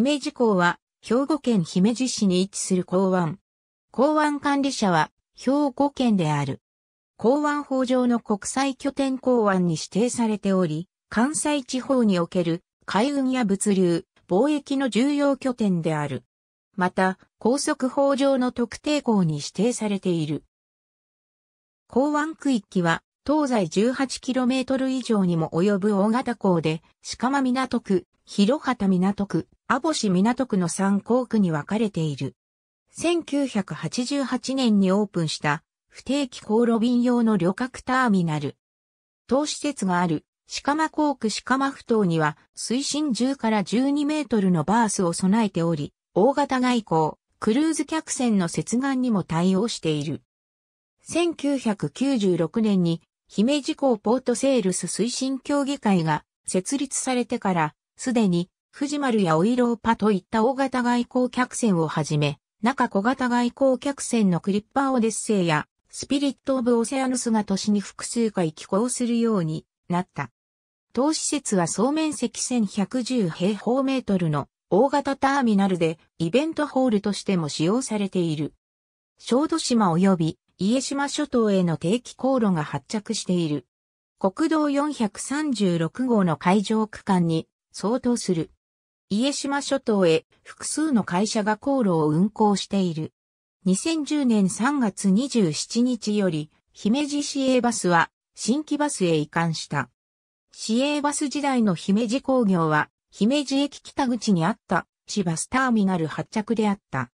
姫路港は、兵庫県姫路市に位置する港湾。港湾管理者は、兵庫県である。港湾法上の国際拠点港湾に指定されており、関西地方における海運や物流、貿易の重要拠点である。また、高速法上の特定港に指定されている。港湾区域は、東西 18km 以上にも及ぶ大型港で、鹿間港区、広畑港区、保市港区の3校区に分かれている。1988年にオープンした不定期航路便用の旅客ターミナル。当施設がある鹿間港区鹿間埠頭には水深10から12メートルのバースを備えており、大型外交、クルーズ客船の接岸にも対応している。1996年に姫路港ポートセールス推進協議会が設立されてから、すでに富士丸やオイローパといった大型外交客船をはじめ、中小型外交客船のクリッパーオデッセイや、スピリット・オブ・オセアヌスが都市に複数回寄港するようになった。当施設は総面積1110平方メートルの大型ターミナルでイベントホールとしても使用されている。小豆島及び家島諸島への定期航路が発着している。国道436号の海上区間に相当する。家島諸島へ複数の会社が航路を運航している。2010年3月27日より、姫路市営バスは新規バスへ移管した。市営バス時代の姫路工業は、姫路駅北口にあった市バスターミナル発着であった。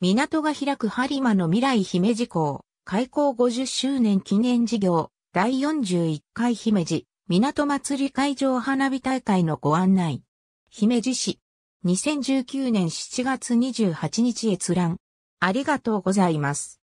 港が開く播磨の未来姫路港、開港50周年記念事業、第41回姫路、港祭り会場花火大会のご案内。姫路市。2019年7月28日閲覧。ありがとうございます。